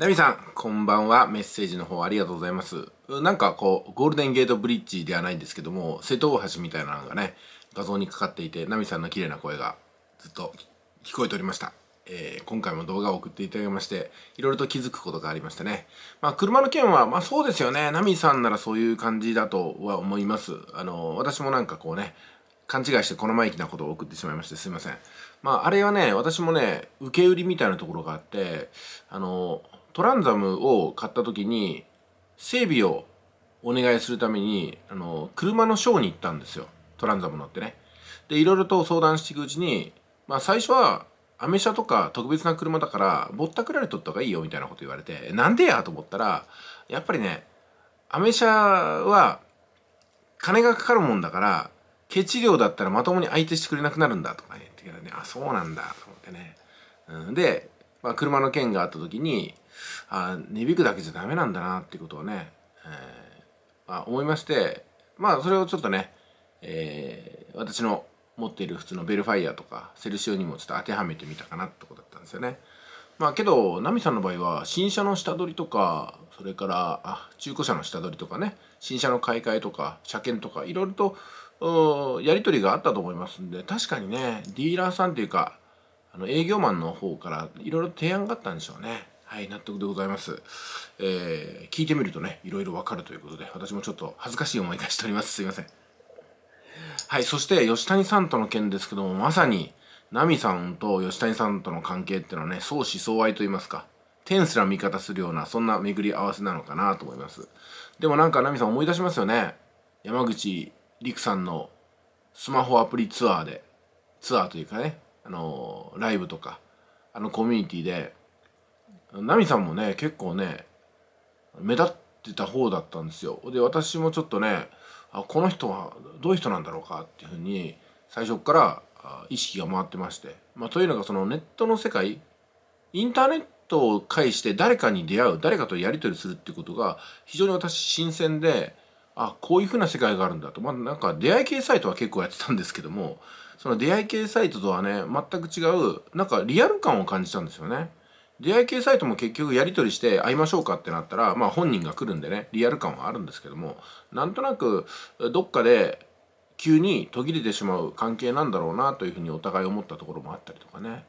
ナミさん、こんばんは。メッセージの方ありがとうございます。なんかこう、ゴールデンゲートブリッジではないんですけども、瀬戸大橋みたいなのがね、画像にかかっていて、ナミさんの綺麗な声がずっと聞こえておりました。えー、今回も動画を送っていただきまして、いろいろと気づくことがありましたね。まあ、車の件は、まあそうですよね。ナミさんならそういう感じだとは思います。あの、私もなんかこうね、勘違いしてこの前きなことを送ってしまいましてすいません。まああれはね、私もね、受け売りみたいなところがあって、あの、トランザムを買った時に整備をお願いするためにあの車のショーに行ったんですよトランザム乗ってねでいろいろと相談していくうちに、まあ、最初はアメ車とか特別な車だからぼったくられとった方がいいよみたいなこと言われてなんでやと思ったらやっぱりねアメ車は金がかかるもんだからケチ量だったらまともに相手してくれなくなるんだとかねって言からねあそうなんだと思ってね、うん、でまあ、車の件があった時にあ値引くだけじゃダメなんだなっていうことをね、えー、まあ、思いましてまあそれをちょっとね、えー、私の持っている普通のベルファイアとかセルシオにもちょっと当てはめてみたかなってことだったんですよね。まあけど、ナミさんの場合は、新車の下取りとか、それから、あ、中古車の下取りとかね、新車の買い替えとか、車検とか、いろいろと、やり取りがあったと思いますんで、確かにね、ディーラーさんっていうか、あの営業マンの方からいろいろ提案があったんでしょうね。はい、納得でございます。えー、聞いてみるとね、いろいろわかるということで、私もちょっと恥ずかしい思い出しております。すいません。はい、そして吉谷さんとの件ですけども、まさに、ナミさんと吉谷さんとの関係っていうのはね、相思相愛と言いますか、天すら味方するような、そんな巡り合わせなのかなと思います。でもなんかナミさん思い出しますよね。山口陸さんのスマホアプリツアーで、ツアーというかね、あのライブとかあのコミュニティでナミさんもね結構ね目立ってた方だったんですよで私もちょっとねあこの人はどういう人なんだろうかっていうふうに最初から意識が回ってまして、まあ、というのがそのネットの世界インターネットを介して誰かに出会う誰かとやり取りするってことが非常に私新鮮であこういうふうな世界があるんだとまあなんか出会い系サイトは結構やってたんですけどもその出会い系サイトとはね全く違うなんかリアル感を感じたんですよね出会い系サイトも結局やり取りして会いましょうかってなったらまあ本人が来るんでねリアル感はあるんですけどもなんとなくどっかで急に途切れてしまう関係なんだろうなというふうにお互い思ったところもあったりとかね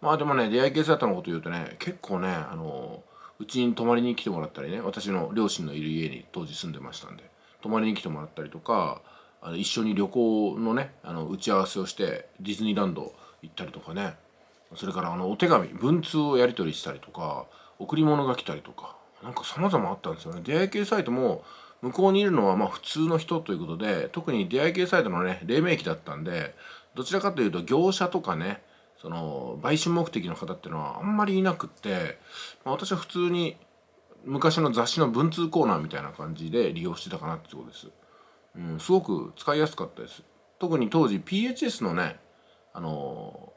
まあでもね出会い系サイトのこと言うとね結構ねあのうちに泊まりに来てもらったりね私の両親のいる家に当時住んでましたんで泊まりに来てもらったりとかあの一緒に旅行のねあの打ち合わせをしてディズニーランド行ったりとかねそれからあのお手紙文通をやり取りしたりとか贈り物が来たりとかなんか様々あったんですよね出会い系サイトも向こうにいるのはまあ普通の人ということで特に出会い系サイトのね黎明期だったんでどちらかというと業者とかねその売春目的の方っていうのはあんまりいなくって、まあ、私は普通に昔の雑誌の文通コーナーみたいな感じで利用してたかなってことです、うん、すごく使いやすかったです特に当時 PHS のねあの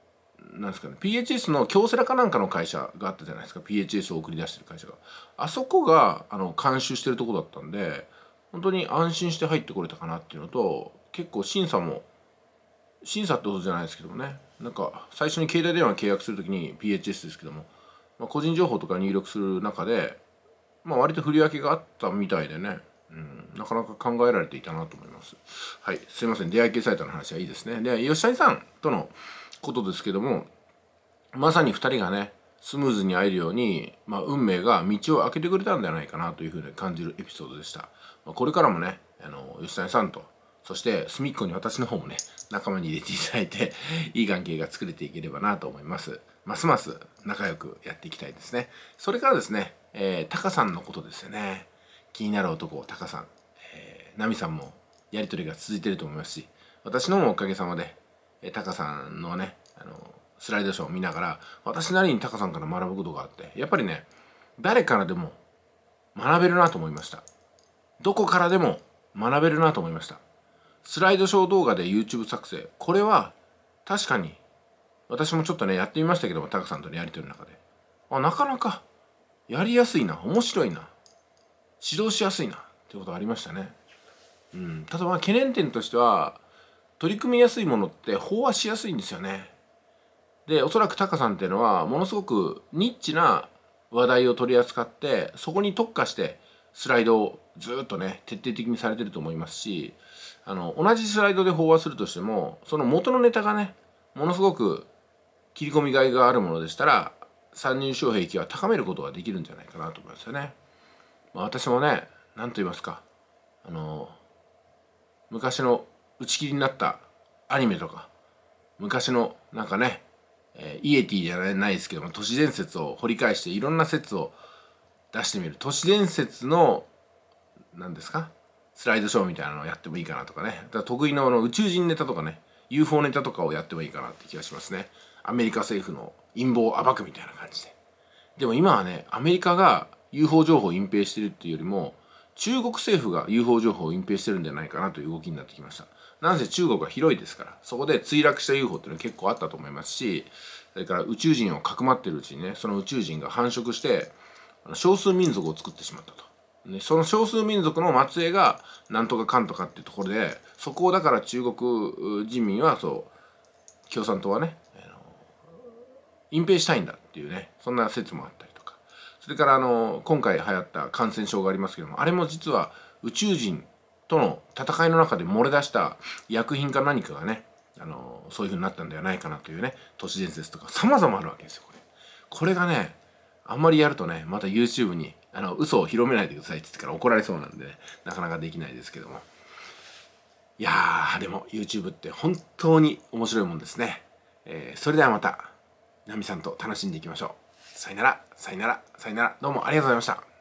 なんですかね PHS の京セラかなんかの会社があったじゃないですか PHS を送り出してる会社があそこがあの監修してるとこだったんで本当に安心して入ってこれたかなっていうのと結構審査も審査ってことじゃないですけどもねなんか最初に携帯電話契約する時に PHS ですけども、まあ、個人情報とか入力する中でまあ割と振り分けがあったみたいでね、うん、なかなか考えられていたなと思います。はい、すいません、出会い系サイトの話はいいですね。で、吉谷さんとのことですけども、まさに2人がね、スムーズに会えるように、まあ、運命が道を開けてくれたんではないかなというふうに感じるエピソードでした。まあ、これからもね、あの、吉谷さんと、そして隅っこに私の方もね、仲間に入れていただいて、いい関係が作れていければなと思います。ますます仲良くやっていきたいですね。それからですね、えー、タカさんのことですよね。気になる男、タカさん。えー、ナミさんもやりとりが続いてると思いますし、私のもおかげさまで、えー、タカさんのね、あの、スライドショーを見ながら、私なりにタカさんから学ぶことがあって、やっぱりね、誰からでも学べるなと思いました。どこからでも学べるなと思いました。スライドショー動画で YouTube 作成。これは確かに私もちょっとね、やってみましたけども、タカさんとのやりとりの中で。あ、なかなかやりやすいな面白いな指導しやすいなってことありましたね。うん、ただまあ懸念点としては取り組みやすいものって飽和しやすいんですよね。でおそらくタカさんっていうのはものすごくニッチな話題を取り扱ってそこに特化してスライドをずっとね徹底的にされてると思いますしあの同じスライドで飽和するとしてもその元のネタがねものすごく切り込みがいがあるものでしたら参入障壁は高めることができるんじゃないかなと思いますよね。まあ、私もね何と言いますかあの昔の打ち切りになったアニメとか昔のなんかね、えー、イエティじゃないですけども都市伝説を掘り返していろんな説を出してみる都市伝説の何ですかスライドショーみたいなのをやってもいいかなとかねだから得意のの宇宙人ネタとかね UFO ネタとかをやってもいいかなって気がしますね。アメリカ政府の陰謀を暴くみたいな感じで。でも今はね、アメリカが UFO 情報を隠蔽してるっていうよりも、中国政府が UFO 情報を隠蔽してるんじゃないかなという動きになってきました。なんせ中国は広いですから、そこで墜落した UFO っていうのは結構あったと思いますし、それから宇宙人をかくまってるうちにね、その宇宙人が繁殖して、少数民族を作ってしまったと。ね、その少数民族の末裔がなんとかかんとかっていうところでそこをだから中国人民はそう共産党はね隠蔽したいんだっていうねそんな説もあったりとかそれからあの今回流行った感染症がありますけどもあれも実は宇宙人との戦いの中で漏れ出した薬品か何かがねあのそういう風になったんではないかなというね都市伝説とか様々あるわけですよこれ。これがねあんまりやるとねまた YouTube にあの嘘を広めないでくださいって言ってから怒られそうなんでねなかなかできないですけどもいやーでも YouTube って本当に面白いもんですね、えー、それではまたナミさんと楽しんでいきましょう。さよなら、さよなら、さよなら、どうもありがとうございました。